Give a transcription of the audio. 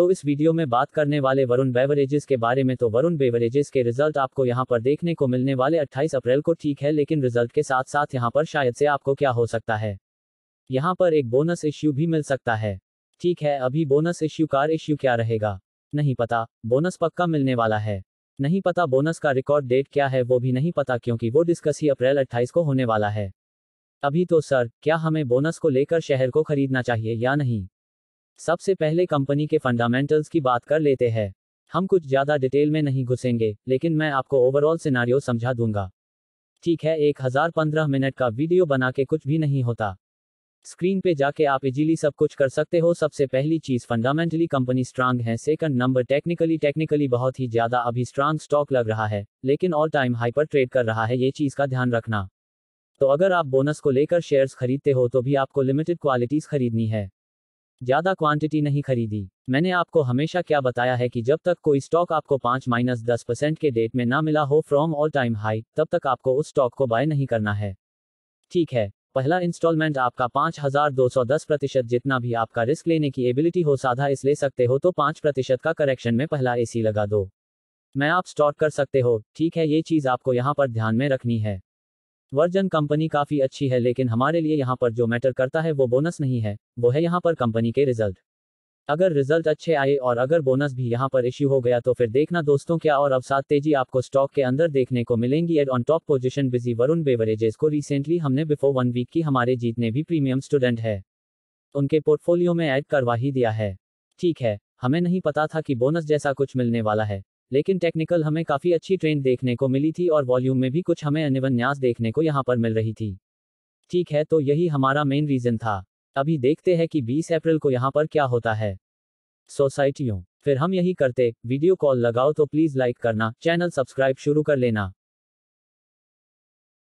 तो इस वीडियो में बात करने वाले वरुण बेवरेजेस के बारे में तो वरुण बेवरेजेस के रिजल्ट आपको यहाँ पर देखने को मिलने वाले 28 अप्रैल को ठीक है लेकिन रिजल्ट के साथ साथ यहाँ पर शायद से आपको क्या हो सकता है यहाँ पर एक बोनस इश्यू भी मिल सकता है ठीक है अभी बोनस इश्यू कार इश्यू क्या रहेगा नहीं पता बोनस पक्का मिलने वाला है नहीं पता बोनस का रिकॉर्ड डेट क्या है वो भी नहीं पता क्योंकि वो डिस्कस ही अप्रैल 28 को होने वाला है अभी तो सर क्या हमें बोनस को लेकर शहर को खरीदना चाहिए या नहीं सबसे पहले कंपनी के फंडामेंटल्स की बात कर लेते हैं हम कुछ ज़्यादा डिटेल में नहीं घुसेंगे लेकिन मैं आपको ओवरऑल सिनारियो समझा दूंगा ठीक है एक हजार पंद्रह मिनट का वीडियो बना के कुछ भी नहीं होता स्क्रीन पे जाके आप इजीली सब कुछ कर सकते हो सबसे पहली चीज फंडामेंटली कंपनी स्ट्रांग है सेकंड नंबर टेक्निकली टेक्निकली बहुत ही ज्यादा अभी स्ट्रांग स्टॉक लग रहा है लेकिन ऑल टाइम हाई पर ट्रेड कर रहा है ये चीज का ध्यान रखना तो अगर आप बोनस को लेकर शेयर्स खरीदते हो तो भी आपको लिमिटेड क्वालिटीज खरीदनी है ज्यादा क्वांटिटी नहीं खरीदी मैंने आपको हमेशा क्या बताया है कि जब तक कोई स्टॉक आपको पांच माइनस दस परसेंट के डेट में ना मिला हो फ्रॉम ऑल टाइम हाई तब तक आपको उस स्टॉक को बाय नहीं करना है ठीक है पहला इंस्टॉलमेंट आपका पाँच हजार दो सौ दस प्रतिशत जितना भी आपका रिस्क लेने की एबिलिटी हो साधा इस ले सकते हो तो पाँच प्रतिशत का करेक्शन में पहला ए लगा दो मैं आप स्टॉक कर सकते हो ठीक है ये चीज आपको यहाँ पर ध्यान में रखनी है वर्जन कंपनी काफ़ी अच्छी है लेकिन हमारे लिए यहाँ पर जो मैटर करता है वो बोनस नहीं है वो है यहाँ पर कंपनी के रिजल्ट अगर रिजल्ट अच्छे आए और अगर बोनस भी यहाँ पर इश्यू हो गया तो फिर देखना दोस्तों क्या और अवसाद तेजी आपको स्टॉक के अंदर देखने को मिलेंगी एड ऑन टॉप पोजिशन बिजी वरुण बेवरेजेस को रिसेंटली हमने बिफोर वन वीक की हमारे जीतने भी प्रीमियम स्टूडेंट है उनके पोर्टफोलियो में ऐड करवा ही दिया है ठीक है हमें नहीं पता था कि बोनस जैसा कुछ मिलने वाला है लेकिन टेक्निकल हमें काफ़ी अच्छी ट्रेंड देखने को मिली थी और वॉल्यूम में भी कुछ हमें अनिवन्यास देखने को यहाँ पर मिल रही थी ठीक है तो यही हमारा मेन रीज़न था अभी देखते हैं कि 20 अप्रैल को यहाँ पर क्या होता है सोसाइटियों फिर हम यही करते वीडियो कॉल लगाओ तो प्लीज़ लाइक करना चैनल सब्सक्राइब शुरू कर लेना